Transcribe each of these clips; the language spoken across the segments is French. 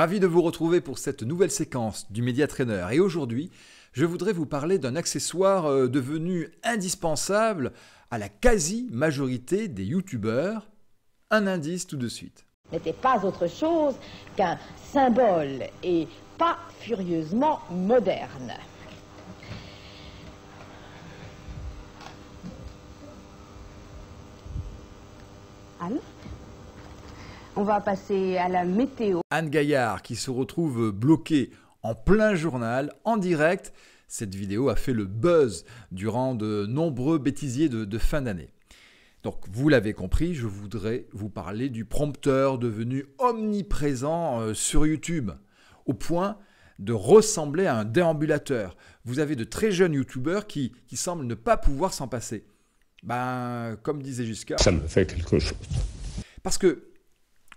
Ravi de vous retrouver pour cette nouvelle séquence du Media Trainer. Et aujourd'hui, je voudrais vous parler d'un accessoire euh, devenu indispensable à la quasi-majorité des youtubeurs. Un indice tout de suite. N'était pas autre chose qu'un symbole et pas furieusement moderne. Alors on va passer à la météo. Anne Gaillard qui se retrouve bloquée en plein journal, en direct. Cette vidéo a fait le buzz durant de nombreux bêtisiers de, fin d'année. Donc vous l'avez compris, je voudrais vous parler du prompteur devenu omniprésent euh, sur YouTube, au point de ressembler à un déambulateur. Vous avez de très jeunes youtubeurs qui, semblent ne pas pouvoir s'en passer. Ben, comme disait jusqu'à... Ça me fait quelque chose. Parce que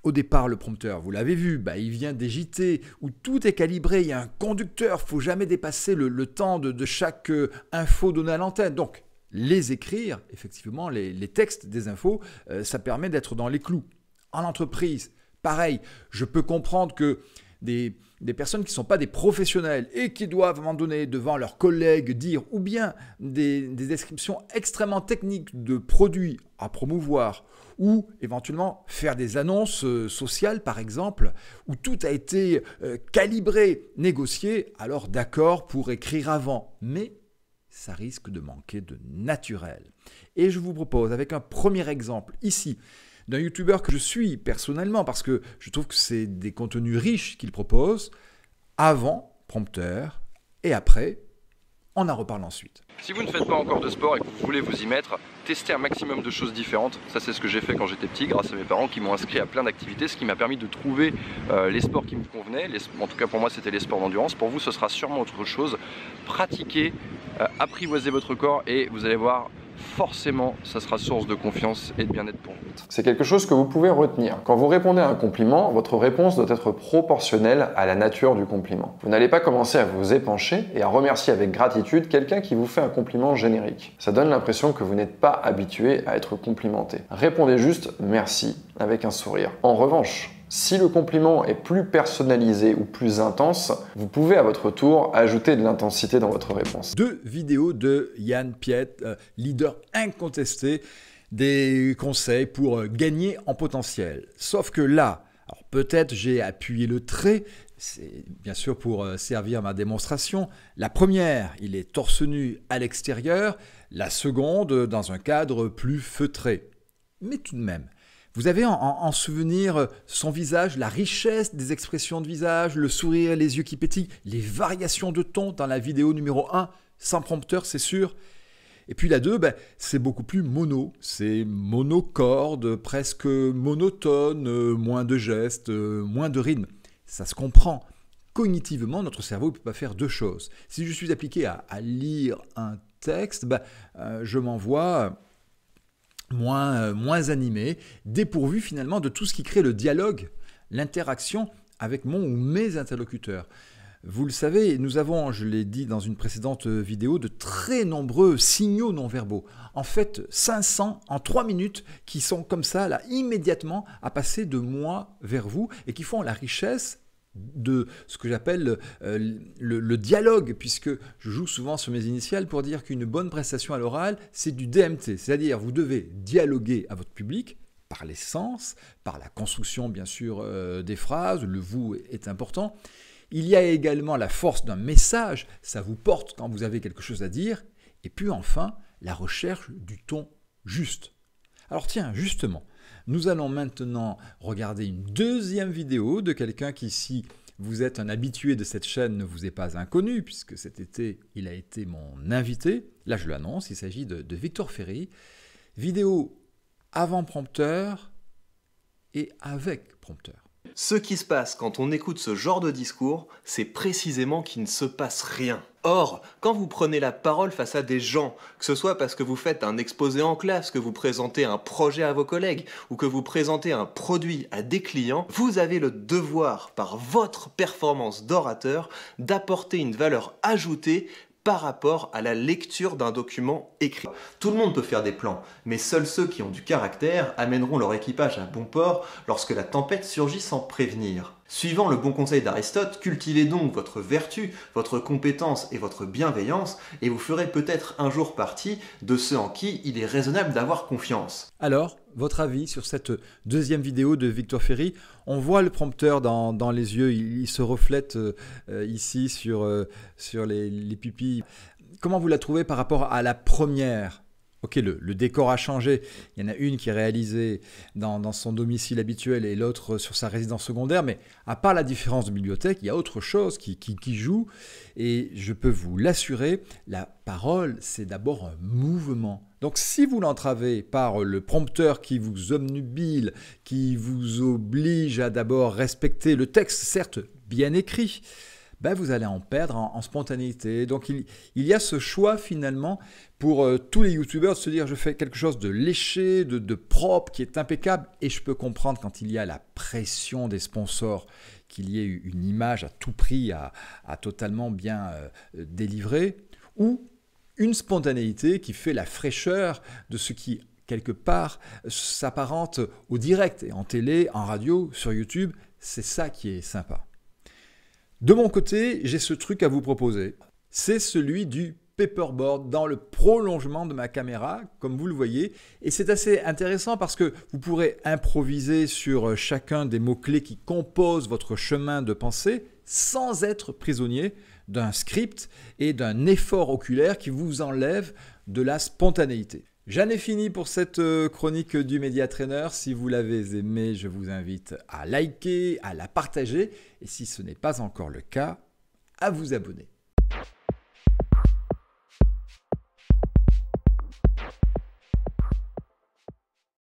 au départ, le prompteur, vous l'avez vu, bah, il vient des JT où tout est calibré, il y a un conducteur, faut jamais dépasser le, temps de, chaque euh, info donnée à l'antenne. Donc, les écrire, effectivement, les, textes des infos, euh, ça permet d'être dans les clous. En entreprise, pareil, je peux comprendre que des, personnes qui ne sont pas des professionnels et qui doivent, à un moment donné, devant leurs collègues, dire ou bien des, descriptions extrêmement techniques de produits à promouvoir ou éventuellement faire des annonces euh, sociales, par exemple, où tout a été euh, calibré, négocié, alors d'accord pour écrire avant, mais ça risque de manquer de naturel. Et je vous propose, avec un premier exemple ici, d'un youtubeur que je suis personnellement, parce que je trouve que c'est des contenus riches qu'il propose, avant prompteur et après, on en reparle ensuite. Si vous ne faites pas encore de sport et que vous voulez vous y mettre, testez un maximum de choses différentes. Ça, c'est ce que j'ai fait quand j'étais petit, grâce à mes parents qui m'ont inscrit à plein d'activités, ce qui m'a permis de trouver euh, les sports qui me convenaient. en tout cas, pour moi, c'était les sports d'endurance. Pour vous, ce sera sûrement autre chose. Pratiquez, euh, apprivoisez votre corps et vous allez voir, forcément, ça sera source de confiance et de bien-être pour vous. C'est quelque chose que vous pouvez retenir. Quand vous répondez à un compliment, votre réponse doit être proportionnelle à la nature du compliment. Vous n'allez pas commencer à vous épancher et à remercier avec gratitude quelqu'un qui vous fait un compliment générique. Ça donne l'impression que vous n'êtes pas habitué à être complimenté. Répondez juste merci avec un sourire. En revanche, si le compliment est plus personnalisé ou plus intense, vous pouvez à votre tour ajouter de l'intensité dans votre réponse. Deux vidéos de Yann Piet, euh, leader incontesté des conseils pour euh, gagner en potentiel. Sauf que là, alors peut-être j'ai appuyé le trait, c'est bien sûr pour euh, servir ma démonstration. La première, il est torse nu à l'extérieur, la seconde dans un cadre plus feutré. Mais tout de même, vous avez en, souvenir euh, son visage, la richesse des expressions de visage, le sourire, les yeux qui pétillent, les variations de ton dans la vidéo numéro 1, sans prompteur, c'est sûr. Et puis la 2, ben, c'est beaucoup plus mono, c'est monocorde, presque monotone, euh, moins de gestes, euh, moins de rythme. Ça se comprend. Cognitivement, notre cerveau ne peut pas faire deux choses. Si je suis appliqué à, lire un texte, ben, je m'envoie moins, euh, moins animé, dépourvu finalement de tout ce qui crée le dialogue, l'interaction avec mon ou mes interlocuteurs. Vous le savez, nous avons, je l'ai dit dans une précédente vidéo, de très nombreux signaux non-verbaux. En fait, 500 en 3 minutes qui sont comme ça, là, immédiatement à passer de moi vers vous et qui font la richesse de ce que j'appelle euh, le, dialogue, puisque je joue souvent sur mes initiales pour dire qu'une bonne prestation à l'oral, c'est du DMT, c'est-à-dire vous devez dialoguer à votre public par les sens, par la construction bien sûr euh, des phrases, le vous est important. Il y a également la force d'un message, ça vous porte quand vous avez quelque chose à dire, et puis enfin la recherche du ton juste. Alors tiens, justement, nous allons maintenant regarder une deuxième vidéo de quelqu'un qui, si vous êtes un habitué de cette chaîne, ne vous est pas inconnu, puisque cet été, il a été mon invité. Là, je l'annonce, il s'agit de, de, Victor Ferry. Vidéo avant prompteur et avec prompteur. Ce qui se passe quand on écoute ce genre de discours, c'est précisément qu'il ne se passe rien. Or, quand vous prenez la parole face à des gens, que ce soit parce que vous faites un exposé en classe, que vous présentez un projet à vos collègues, ou que vous présentez un produit à des clients, vous avez le devoir, par votre performance d'orateur, d'apporter une valeur ajoutée par rapport à la lecture d'un document écrit. Tout le monde peut faire des plans, mais seuls ceux qui ont du caractère amèneront leur équipage à bon port lorsque la tempête surgit sans prévenir. Suivant le bon conseil d'Aristote, cultivez donc votre vertu, votre compétence et votre bienveillance, et vous ferez peut-être un jour partie de ceux en qui il est raisonnable d'avoir confiance. Alors, votre avis sur cette deuxième vidéo de Victor Ferry. On voit le prompteur dans, les yeux, il, se reflète euh, ici sur, euh, sur les, les, pupilles. Comment vous la trouvez par rapport à la première Ok, le, décor a changé. Il y en a une qui est réalisée dans, son domicile habituel et l'autre euh, sur sa résidence secondaire. Mais à part la différence de bibliothèque, il y a autre chose qui, qui joue. Et je peux vous l'assurer, la parole, c'est d'abord un mouvement. Donc si vous l'entravez par le prompteur qui vous omnubile, qui vous oblige à d'abord respecter le texte, certes bien écrit, ben, vous allez en perdre en, spontanéité. Donc il, y a ce choix finalement pour euh, tous les youtubeurs de se dire je fais quelque chose de léché, de, propre, qui est impeccable. Et je peux comprendre quand il y a la pression des sponsors qu'il y ait une image à tout prix à, totalement bien délivrée euh, délivrer, ou une spontanéité qui fait la fraîcheur de ce qui, quelque part, s'apparente au direct, et en télé, en radio, sur YouTube, c'est ça qui est sympa. De mon côté, j'ai ce truc à vous proposer. C'est celui du paperboard dans le prolongement de ma caméra, comme vous le voyez. Et c'est assez intéressant parce que vous pourrez improviser sur euh, chacun des mots-clés qui composent votre chemin de pensée sans être prisonnier d'un script et d'un effort oculaire qui vous enlève de la spontanéité. J'en ai fini pour cette euh, chronique du Média Trainer. Si vous l'avez aimée, je vous invite à liker, à la partager et si ce n'est pas encore le cas, à vous abonner.